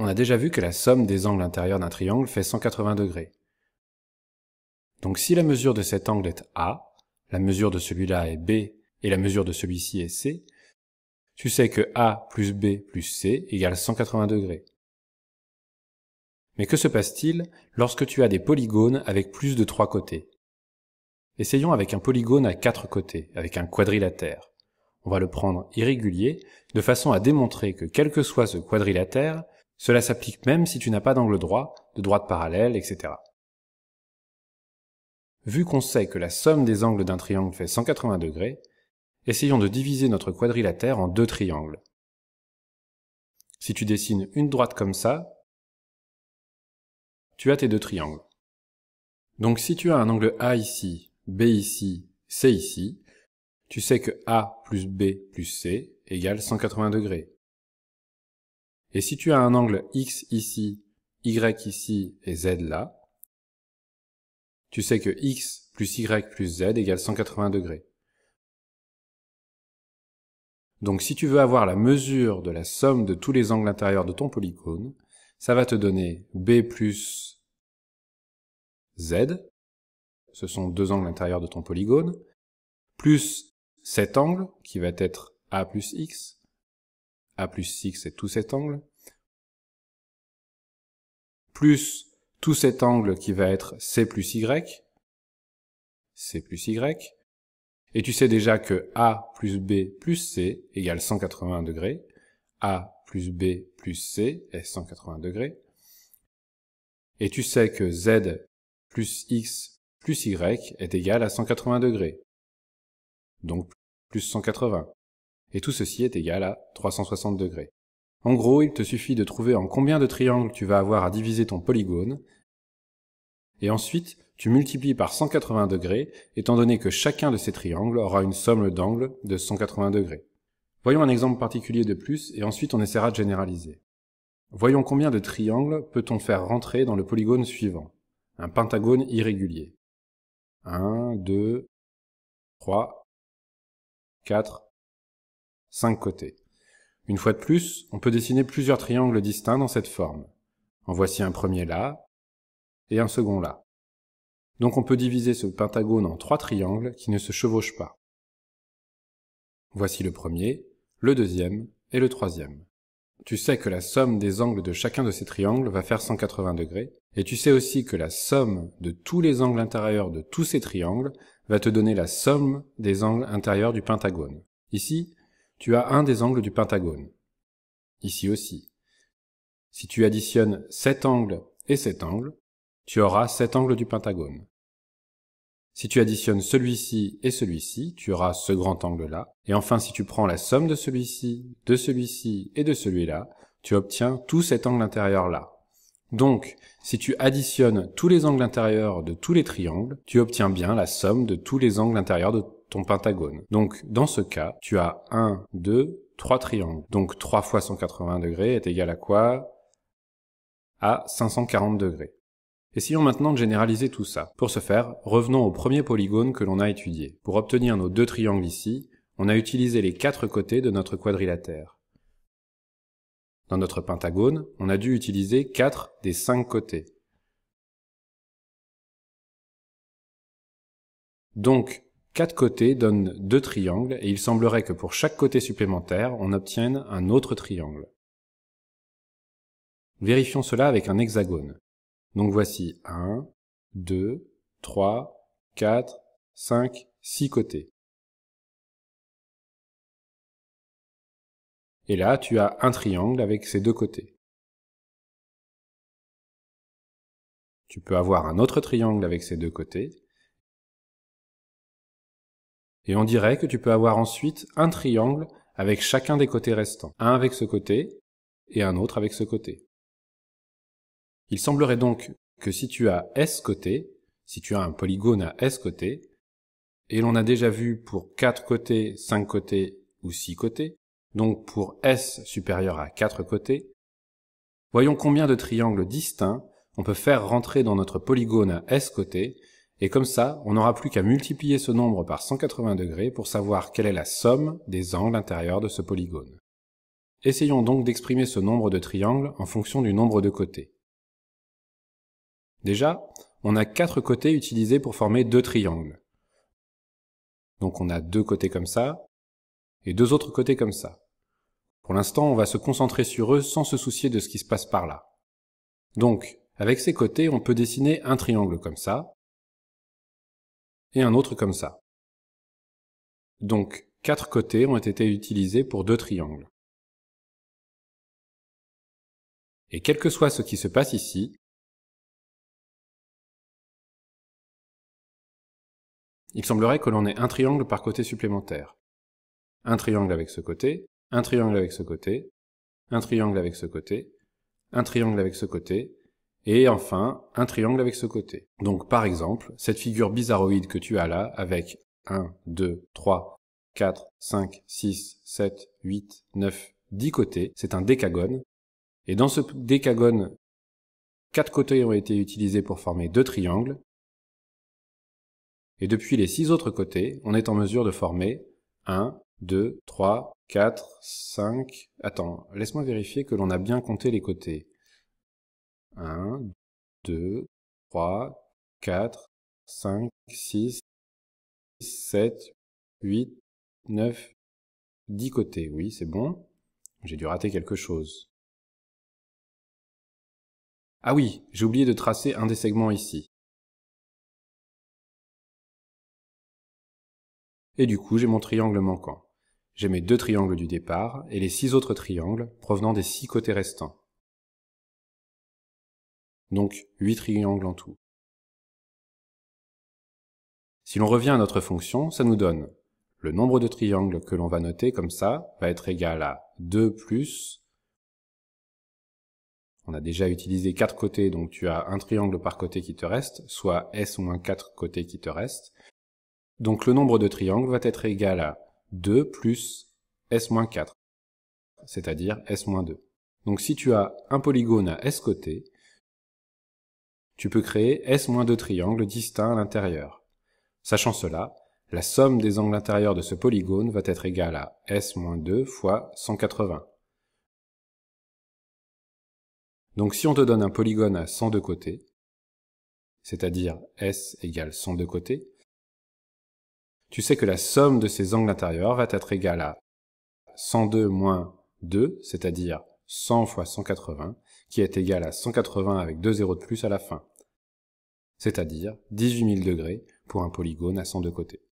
On a déjà vu que la somme des angles intérieurs d'un triangle fait 180 degrés. Donc si la mesure de cet angle est A, la mesure de celui-là est B et la mesure de celui-ci est C, tu sais que A plus B plus C égale 180 degrés. Mais que se passe-t-il lorsque tu as des polygones avec plus de trois côtés Essayons avec un polygone à quatre côtés, avec un quadrilatère. On va le prendre irrégulier, de façon à démontrer que quel que soit ce quadrilatère, cela s'applique même si tu n'as pas d'angle droit, de droite parallèle, etc. Vu qu'on sait que la somme des angles d'un triangle fait 180 degrés, essayons de diviser notre quadrilatère en deux triangles. Si tu dessines une droite comme ça, tu as tes deux triangles. Donc si tu as un angle A ici, B ici, C ici, tu sais que A plus B plus C égale 180 et si tu as un angle X ici, Y ici et Z là, tu sais que X plus Y plus Z égale 180 degrés. Donc si tu veux avoir la mesure de la somme de tous les angles intérieurs de ton polygone, ça va te donner B plus Z, ce sont deux angles intérieurs de ton polygone, plus cet angle, qui va être A plus X, a plus x, c'est tout cet angle, plus tout cet angle qui va être C plus Y, C plus Y, et tu sais déjà que A plus B plus C égale 180 degrés, A plus B plus C est 180 degrés, et tu sais que Z plus X plus Y est égal à 180 degrés, donc plus 180 et tout ceci est égal à 360 degrés. En gros, il te suffit de trouver en combien de triangles tu vas avoir à diviser ton polygone, et ensuite tu multiplies par 180 degrés, étant donné que chacun de ces triangles aura une somme d'angles de 180 degrés. Voyons un exemple particulier de plus, et ensuite on essaiera de généraliser. Voyons combien de triangles peut-on faire rentrer dans le polygone suivant, un pentagone irrégulier. 1, 2, 3, 4, cinq côtés. Une fois de plus, on peut dessiner plusieurs triangles distincts dans cette forme. En voici un premier là, et un second là. Donc on peut diviser ce pentagone en trois triangles qui ne se chevauchent pas. Voici le premier, le deuxième et le troisième. Tu sais que la somme des angles de chacun de ces triangles va faire 180 degrés, et tu sais aussi que la somme de tous les angles intérieurs de tous ces triangles va te donner la somme des angles intérieurs du pentagone. Ici, tu as un des angles du pentagone. Ici aussi. Si tu additionnes cet angle et cet angle, tu auras cet angle du pentagone. Si tu additionnes celui-ci et celui-ci, tu auras ce grand angle-là. Et enfin, si tu prends la somme de celui-ci, de celui-ci et de celui-là, tu obtiens tout cet angle intérieur-là. Donc, si tu additionnes tous les angles intérieurs de tous les triangles, tu obtiens bien la somme de tous les angles intérieurs de ton pentagone. Donc dans ce cas, tu as 1, 2, 3 triangles. Donc 3 fois 180 degrés est égal à quoi À 540 degrés. Essayons maintenant de généraliser tout ça. Pour ce faire, revenons au premier polygone que l'on a étudié. Pour obtenir nos deux triangles ici, on a utilisé les quatre côtés de notre quadrilatère. Dans notre pentagone, on a dû utiliser 4 des 5 côtés. Donc, Quatre côtés donnent deux triangles et il semblerait que pour chaque côté supplémentaire, on obtienne un autre triangle. Vérifions cela avec un hexagone. Donc voici 1, 2, 3, 4, 5, 6 côtés. Et là, tu as un triangle avec ses deux côtés. Tu peux avoir un autre triangle avec ses deux côtés, et on dirait que tu peux avoir ensuite un triangle avec chacun des côtés restants, un avec ce côté et un autre avec ce côté. Il semblerait donc que si tu as S côté, si tu as un polygone à S côtés, et l'on a déjà vu pour 4 côtés, 5 côtés ou 6 côtés, donc pour S supérieur à 4 côtés, voyons combien de triangles distincts on peut faire rentrer dans notre polygone à S côtés et comme ça, on n'aura plus qu'à multiplier ce nombre par 180 degrés pour savoir quelle est la somme des angles intérieurs de ce polygone. Essayons donc d'exprimer ce nombre de triangles en fonction du nombre de côtés. Déjà, on a quatre côtés utilisés pour former deux triangles. Donc on a deux côtés comme ça, et deux autres côtés comme ça. Pour l'instant, on va se concentrer sur eux sans se soucier de ce qui se passe par là. Donc, avec ces côtés, on peut dessiner un triangle comme ça, et un autre comme ça. Donc, quatre côtés ont été utilisés pour deux triangles. Et quel que soit ce qui se passe ici, il semblerait que l'on ait un triangle par côté supplémentaire. Un triangle avec ce côté, un triangle avec ce côté, un triangle avec ce côté, un triangle avec ce côté, et enfin, un triangle avec ce côté. Donc par exemple, cette figure bizarroïde que tu as là, avec 1, 2, 3, 4, 5, 6, 7, 8, 9, 10 côtés, c'est un décagone. Et dans ce décagone, 4 côtés ont été utilisés pour former 2 triangles. Et depuis les six autres côtés, on est en mesure de former 1, 2, 3, 4, 5... Attends, laisse-moi vérifier que l'on a bien compté les côtés. 1, 2, 3, 4, 5, 6, 7, 8, 9, 10 côtés. Oui, c'est bon. J'ai dû rater quelque chose. Ah oui, j'ai oublié de tracer un des segments ici. Et du coup, j'ai mon triangle manquant. J'ai mes deux triangles du départ et les six autres triangles provenant des six côtés restants donc 8 triangles en tout. Si l'on revient à notre fonction, ça nous donne le nombre de triangles que l'on va noter comme ça va être égal à 2 plus, on a déjà utilisé 4 côtés, donc tu as un triangle par côté qui te reste, soit S moins 4 côtés qui te reste. Donc le nombre de triangles va être égal à 2 plus S moins 4, c'est-à-dire S moins 2. Donc si tu as un polygone à S côtés, tu peux créer S- deux triangles distincts à l'intérieur. Sachant cela, la somme des angles intérieurs de ce polygone va être égale à S-2 fois 180. Donc si on te donne un polygone à 102 côtés, c'est-à-dire S égale 102 côtés, tu sais que la somme de ces angles intérieurs va être égale à 102 moins 2, c'est-à-dire 100 fois 180, qui est égal à 180 avec deux zéros de plus à la fin, c'est-à-dire 18 000 degrés pour un polygone à 102 côtés.